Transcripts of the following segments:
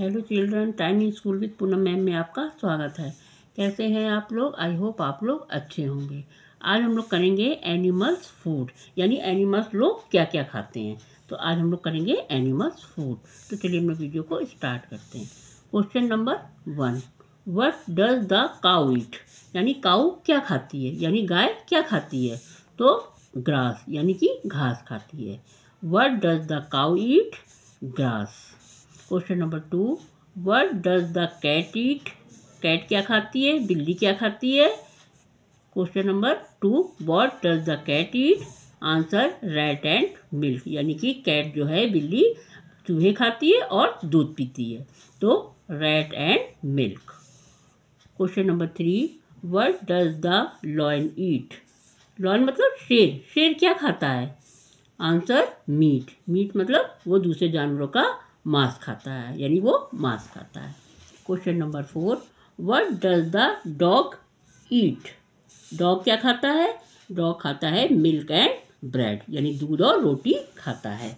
hello children time school with Poonam ma'am में आपका स्वागत है कैसे हैं आप लोग आई होप आप लोग अच्छे होंगे आज हम लोग करेंगे एनिमल्स फूड यानी एनिमल्स लोग क्या क्या खाते हैं तो आज हम लोग करेंगे एनिमल्स फूड तो चलिए हम लोग वीडियो को स्टार्ट करते हैं question number one what does the cow eat यानी काउ क्या खाती है यानी गाय क्या खाती है तो ग्रास यानी कि घास खाती है what does the cow eat grass question number two what does the cat eat cat क्या खाती है बिल्ली क्या खाती है question number two what does the cat eat answer rat and milk यानी कि कैट जो है बिल्ली चूहे खाती है और दूध पीती है तो rat and milk question number three what does the lion eat lion मतलब शेर शेर क्या खाता है आंसर मीट मीट मतलब वो दूसरे जानवरों का मांस खाता है यानी वो मांस खाता है question number four what does the dog eat dog क्या खाता है डॉग खाता है मिल्क एंड ब्रेड यानी दूध और रोटी खाता है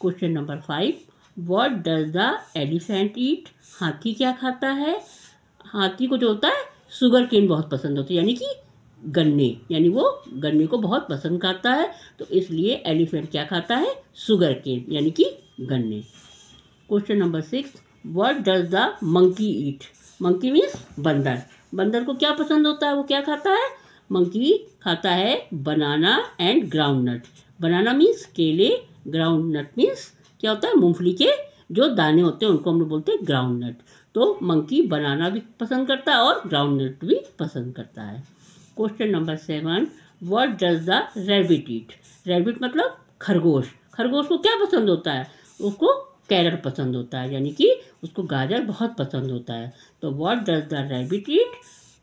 question number five what does the elephant eat हाथी क्या खाता है हाथी को जो होता है शुगर केन बहुत पसंद होती है यानी कि गन्ने यानी वो गन्ने को बहुत पसंद करता है तो इसलिए एलिफेंट क्या खाता है शुगर केन यानी कि गन्ने question number six what does the monkey eat monkey means बंदर बंदर को क्या पसंद होता है वो क्या खाता है मंकी खाता है banana and groundnut banana means केले ग्राउंड नट मीन्स क्या होता है मूंगफली के जो दाने होते हैं उनको हम लोग बोलते हैं ग्राउंड नट तो मंकी बनाना भी पसंद करता है और ग्राउंड नट भी पसंद करता है question number seven what does the rabbit eat rabbit मतलब खरगोश खरगोश को क्या पसंद होता है उसको कैरट पसंद होता है यानी कि उसको गाजर बहुत पसंद होता है तो what does the rabbit eat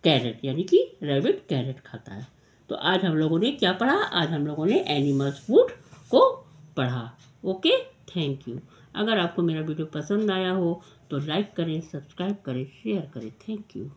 carrot यानी कि रेबिट कैरेट खाता है तो आज हम लोगों ने क्या पढ़ा आज हम लोगों ने एनिमल्स फूड को पढ़ा ओके थैंक यू अगर आपको मेरा वीडियो पसंद आया हो तो लाइक करें सब्सक्राइब करें शेयर करें थैंक यू